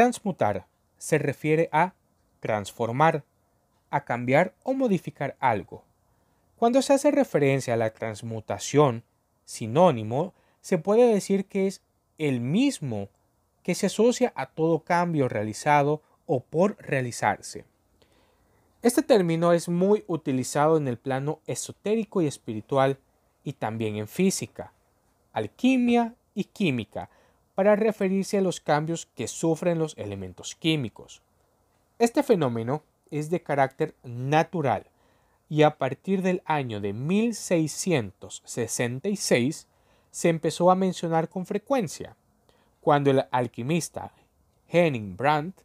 Transmutar se refiere a transformar, a cambiar o modificar algo. Cuando se hace referencia a la transmutación, sinónimo, se puede decir que es el mismo que se asocia a todo cambio realizado o por realizarse. Este término es muy utilizado en el plano esotérico y espiritual y también en física, alquimia y química, para referirse a los cambios que sufren los elementos químicos. Este fenómeno es de carácter natural y a partir del año de 1666 se empezó a mencionar con frecuencia, cuando el alquimista Henning Brandt,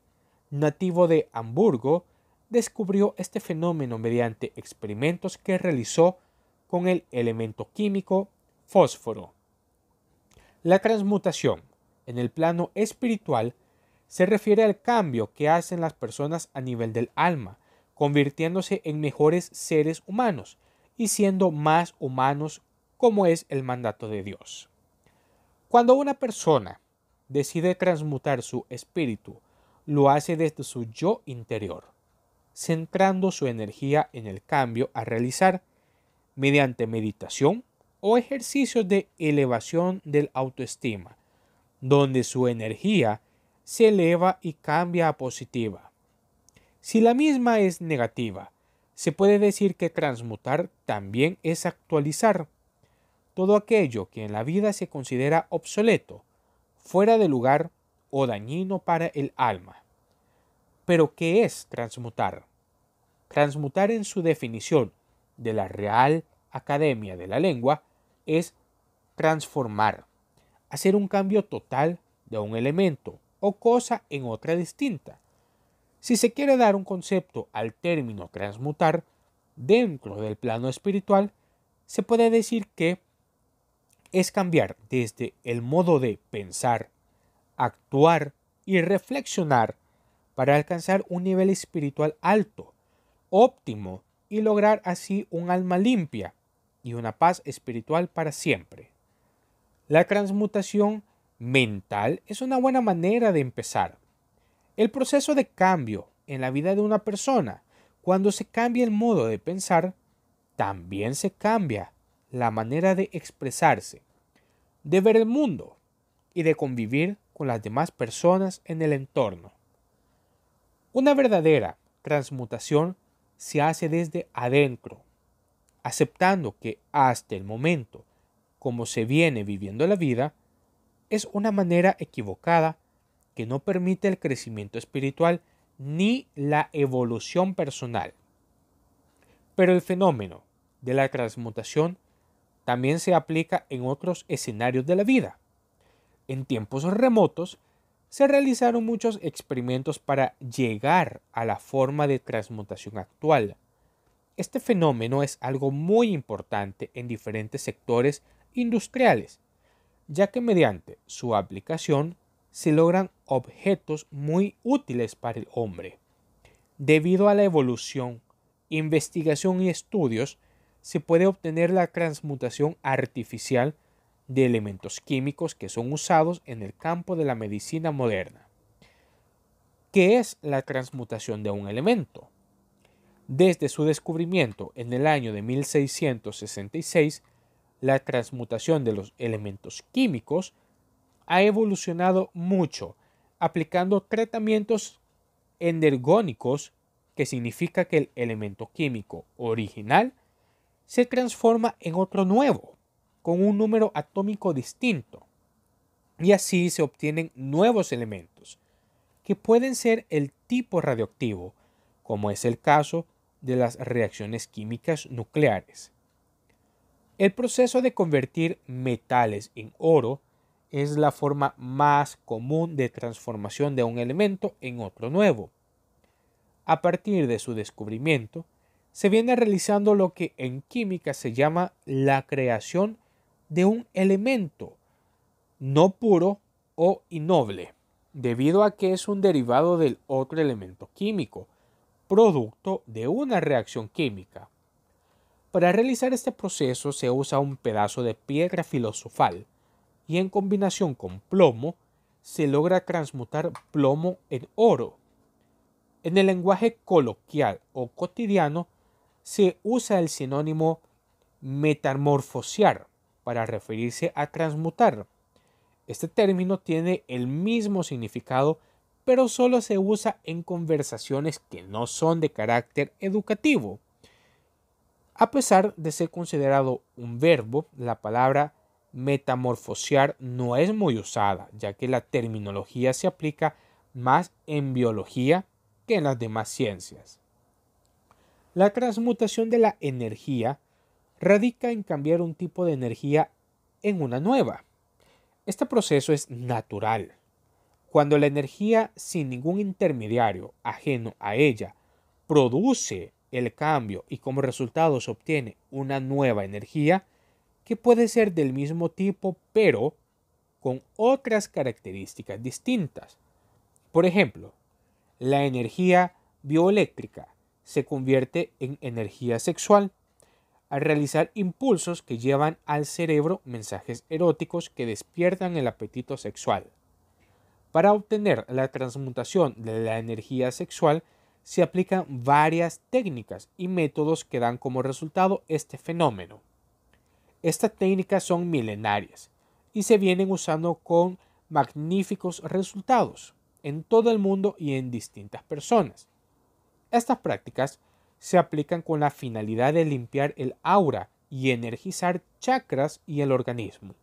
nativo de Hamburgo, descubrió este fenómeno mediante experimentos que realizó con el elemento químico fósforo. La transmutación en el plano espiritual se refiere al cambio que hacen las personas a nivel del alma, convirtiéndose en mejores seres humanos y siendo más humanos como es el mandato de Dios. Cuando una persona decide transmutar su espíritu, lo hace desde su yo interior, centrando su energía en el cambio a realizar mediante meditación o ejercicios de elevación del autoestima, donde su energía se eleva y cambia a positiva. Si la misma es negativa, se puede decir que transmutar también es actualizar. Todo aquello que en la vida se considera obsoleto, fuera de lugar o dañino para el alma. Pero ¿qué es transmutar? Transmutar en su definición de la Real Academia de la Lengua es transformar, hacer un cambio total de un elemento o cosa en otra distinta. Si se quiere dar un concepto al término transmutar dentro del plano espiritual, se puede decir que es cambiar desde el modo de pensar, actuar y reflexionar para alcanzar un nivel espiritual alto, óptimo y lograr así un alma limpia y una paz espiritual para siempre. La transmutación mental es una buena manera de empezar. El proceso de cambio en la vida de una persona, cuando se cambia el modo de pensar, también se cambia la manera de expresarse, de ver el mundo y de convivir con las demás personas en el entorno. Una verdadera transmutación se hace desde adentro, aceptando que hasta el momento como se viene viviendo la vida, es una manera equivocada que no permite el crecimiento espiritual ni la evolución personal. Pero el fenómeno de la transmutación también se aplica en otros escenarios de la vida. En tiempos remotos se realizaron muchos experimentos para llegar a la forma de transmutación actual. Este fenómeno es algo muy importante en diferentes sectores industriales, ya que mediante su aplicación se logran objetos muy útiles para el hombre. Debido a la evolución, investigación y estudios, se puede obtener la transmutación artificial de elementos químicos que son usados en el campo de la medicina moderna. ¿Qué es la transmutación de un elemento? Desde su descubrimiento en el año de 1666, la transmutación de los elementos químicos, ha evolucionado mucho, aplicando tratamientos energónicos, que significa que el elemento químico original se transforma en otro nuevo, con un número atómico distinto. Y así se obtienen nuevos elementos, que pueden ser el tipo radioactivo, como es el caso de las reacciones químicas nucleares. El proceso de convertir metales en oro es la forma más común de transformación de un elemento en otro nuevo. A partir de su descubrimiento, se viene realizando lo que en química se llama la creación de un elemento no puro o innoble, debido a que es un derivado del otro elemento químico, producto de una reacción química. Para realizar este proceso se usa un pedazo de piedra filosofal y en combinación con plomo se logra transmutar plomo en oro. En el lenguaje coloquial o cotidiano se usa el sinónimo metamorfosear para referirse a transmutar. Este término tiene el mismo significado, pero solo se usa en conversaciones que no son de carácter educativo. A pesar de ser considerado un verbo, la palabra metamorfosear no es muy usada, ya que la terminología se aplica más en biología que en las demás ciencias. La transmutación de la energía radica en cambiar un tipo de energía en una nueva. Este proceso es natural. Cuando la energía sin ningún intermediario ajeno a ella produce el cambio y como resultado se obtiene una nueva energía que puede ser del mismo tipo pero con otras características distintas. Por ejemplo, la energía bioeléctrica se convierte en energía sexual al realizar impulsos que llevan al cerebro mensajes eróticos que despiertan el apetito sexual. Para obtener la transmutación de la energía sexual se aplican varias técnicas y métodos que dan como resultado este fenómeno. Estas técnicas son milenarias y se vienen usando con magníficos resultados en todo el mundo y en distintas personas. Estas prácticas se aplican con la finalidad de limpiar el aura y energizar chakras y el organismo.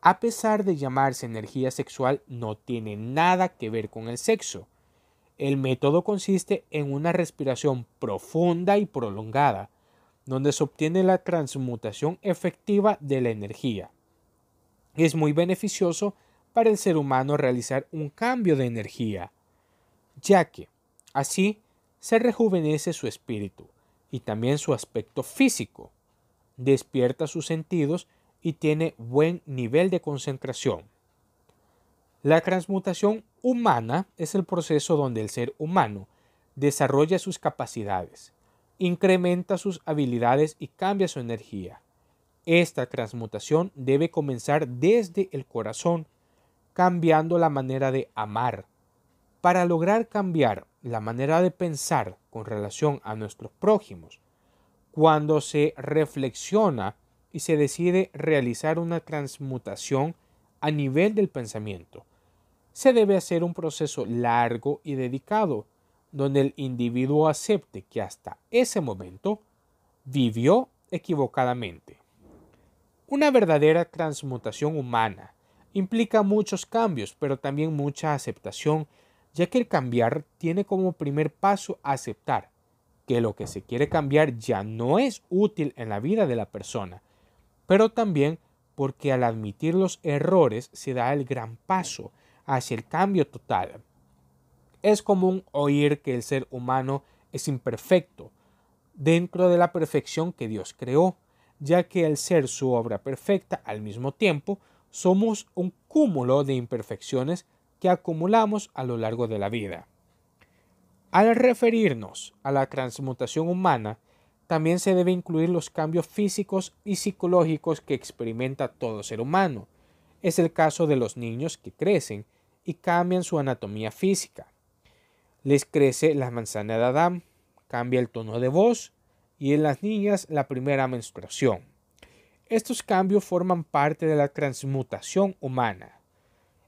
A pesar de llamarse energía sexual, no tiene nada que ver con el sexo el método consiste en una respiración profunda y prolongada, donde se obtiene la transmutación efectiva de la energía. Es muy beneficioso para el ser humano realizar un cambio de energía, ya que así se rejuvenece su espíritu y también su aspecto físico, despierta sus sentidos y tiene buen nivel de concentración. La transmutación humana es el proceso donde el ser humano desarrolla sus capacidades, incrementa sus habilidades y cambia su energía. Esta transmutación debe comenzar desde el corazón, cambiando la manera de amar. Para lograr cambiar la manera de pensar con relación a nuestros prójimos, cuando se reflexiona y se decide realizar una transmutación a nivel del pensamiento, se debe hacer un proceso largo y dedicado, donde el individuo acepte que hasta ese momento vivió equivocadamente. Una verdadera transmutación humana implica muchos cambios, pero también mucha aceptación, ya que el cambiar tiene como primer paso aceptar que lo que se quiere cambiar ya no es útil en la vida de la persona, pero también porque al admitir los errores se da el gran paso hacia el cambio total. Es común oír que el ser humano es imperfecto dentro de la perfección que Dios creó, ya que al ser su obra perfecta al mismo tiempo, somos un cúmulo de imperfecciones que acumulamos a lo largo de la vida. Al referirnos a la transmutación humana, también se debe incluir los cambios físicos y psicológicos que experimenta todo ser humano. Es el caso de los niños que crecen y cambian su anatomía física. Les crece la manzana de Adán, cambia el tono de voz y en las niñas la primera menstruación. Estos cambios forman parte de la transmutación humana.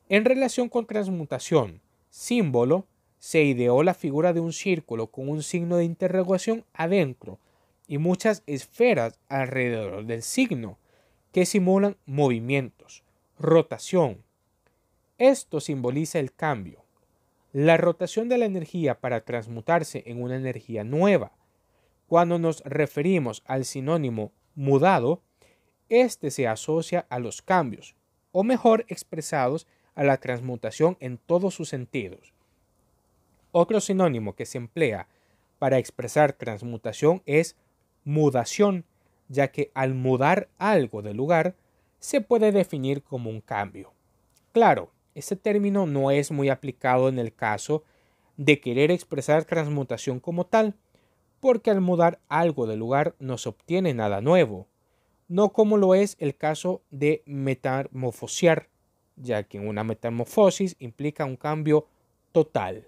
En relación con transmutación, símbolo, se ideó la figura de un círculo con un signo de interrogación adentro y muchas esferas alrededor del signo que simulan movimientos, rotación, esto simboliza el cambio, la rotación de la energía para transmutarse en una energía nueva. Cuando nos referimos al sinónimo mudado, este se asocia a los cambios, o mejor expresados, a la transmutación en todos sus sentidos. Otro sinónimo que se emplea para expresar transmutación es mudación, ya que al mudar algo de lugar se puede definir como un cambio. Claro, este término no es muy aplicado en el caso de querer expresar transmutación como tal, porque al mudar algo de lugar no se obtiene nada nuevo, no como lo es el caso de metamorfosear, ya que una metamorfosis implica un cambio total.